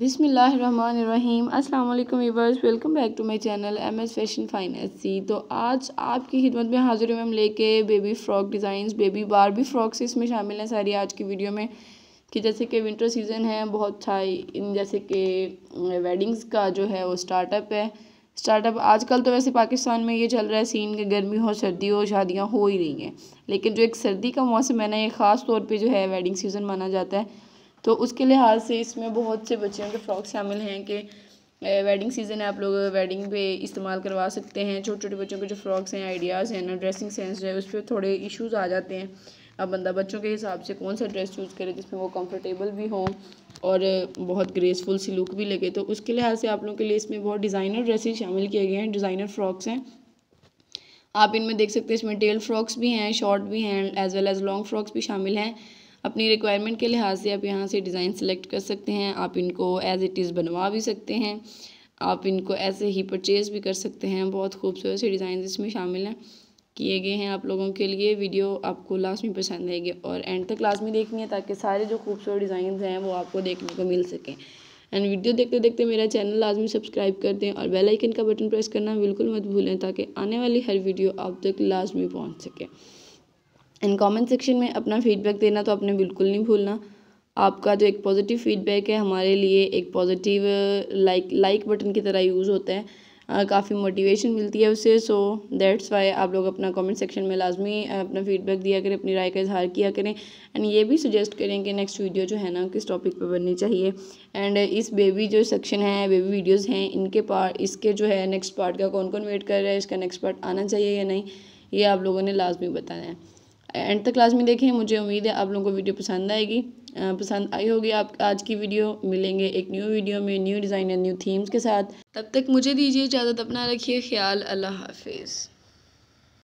बिसमीम अल्लाम viewers welcome back to my channel M S fashion finance सी तो आज आपकी खिदमत में हाजिर हूँ हम लेके बेबी फ्रॉक डिज़ाइंस बेबी बार भी फ्रॉक्स इसमें शामिल हैं सारी आज की वीडियो में कि जैसे कि विंटर सीज़न है बहुत अच्छा इन जैसे कि वेडिंग्स का जो है वो स्टार्टअप है स्टार्टअप आजकल तो वैसे पाकिस्तान में ये चल रहा है सीन कि गर्मी हो सर्दी हो शादियाँ हो ही रही हैं लेकिन जो एक सर्दी का मौसम है ना ये ख़ास तौर पर जो है वेडिंग सीज़न माना जाता है तो उसके लिहाज से इसमें बहुत से बच्चों के फ़्रॉक शामिल हैं कि वेडिंग सीज़न है आप लोग वेडिंग पे इस्तेमाल करवा सकते हैं छोटे छोटे बच्चों के जो फ्रॉक्स हैं आइडियाज़ हैं ना ड्रेसिंग सेंस है उस पर थोड़े इश्यूज आ जाते हैं अब बंदा बच्चों के हिसाब से कौन सा ड्रेस चूज़ करे जिसमें वो कंफर्टेबल भी हो और बहुत ग्रेसफुल सी लुक भी लगे तो उसके लिहाज से आप लोगों के लिए इसमें बहुत डिज़ाइनर ड्रेसेस शामिल किए गए हैं डिज़ाइनर फ्रॉक्स हैं आप इनमें देख सकते हैं इसमें टेल फ्रॉक्स भी हैं शॉर्ट भी हैं as well as long frocks भी शामिल हैं अपनी रिक्वायरमेंट के लिहाज से आप यहाँ से डिज़ाइन सेलेक्ट कर सकते हैं आप इनको एज़ इट इज़ बनवा भी सकते हैं आप इनको ऐसे ही परचेज़ भी कर सकते हैं बहुत खूबसूरत से डिज़ाइन इसमें शामिल हैं किए गए हैं आप लोगों के लिए वीडियो आपको लास्ट में पसंद आएगी और एंड तक लास्ट में देखनी है ताकि सारे जो खूबसूरत डिज़ाइन हैं वो आपको देखने को मिल सकें एंड वीडियो देखते देखते मेरा चैनल लाजमी सब्सक्राइब कर दें और बेल आइकन का बटन प्रेस करना बिल्कुल मत भूलें ताकि आने वाली हर वीडियो आप तक लाजमी पहुंच सके एंड कमेंट सेक्शन में अपना फीडबैक देना तो आपने बिल्कुल नहीं भूलना आपका जो एक पॉजिटिव फीडबैक है हमारे लिए एक पॉजिटिव लाइक लाइक बटन की तरह यूज़ होता है uh, काफ़ी मोटिवेशन मिलती है उससे सो दैट्स वाई आप लोग अपना कमेंट सेक्शन में लाजमी uh, अपना फीडबैक दिया करें अपनी राय का इजहार किया करें एंड ये भी सजेस्ट करें कि नेक्स्ट वीडियो जो है ना किस टॉपिक पे बननी चाहिए एंड इस बेबी जो सेक्शन है बेबी वीडियोस हैं इनके पार्ट इसके जो है नेक्स्ट पार्ट का कौन कौन वेट कर रहा है इसका नेक्स्ट पार्ट आना चाहिए या नहीं ये आप लोगों ने लाजमी बताया है एंड तक क्लास में देखें मुझे उम्मीद है आप लोगों को वीडियो पसंद आएगी पसंद आई होगी आप आज की वीडियो मिलेंगे एक न्यू वीडियो में new design and new themes के साथ तब तक मुझे दीजिए इजाज़त अपना रखिए ख्याल अल्लाह हाफिज़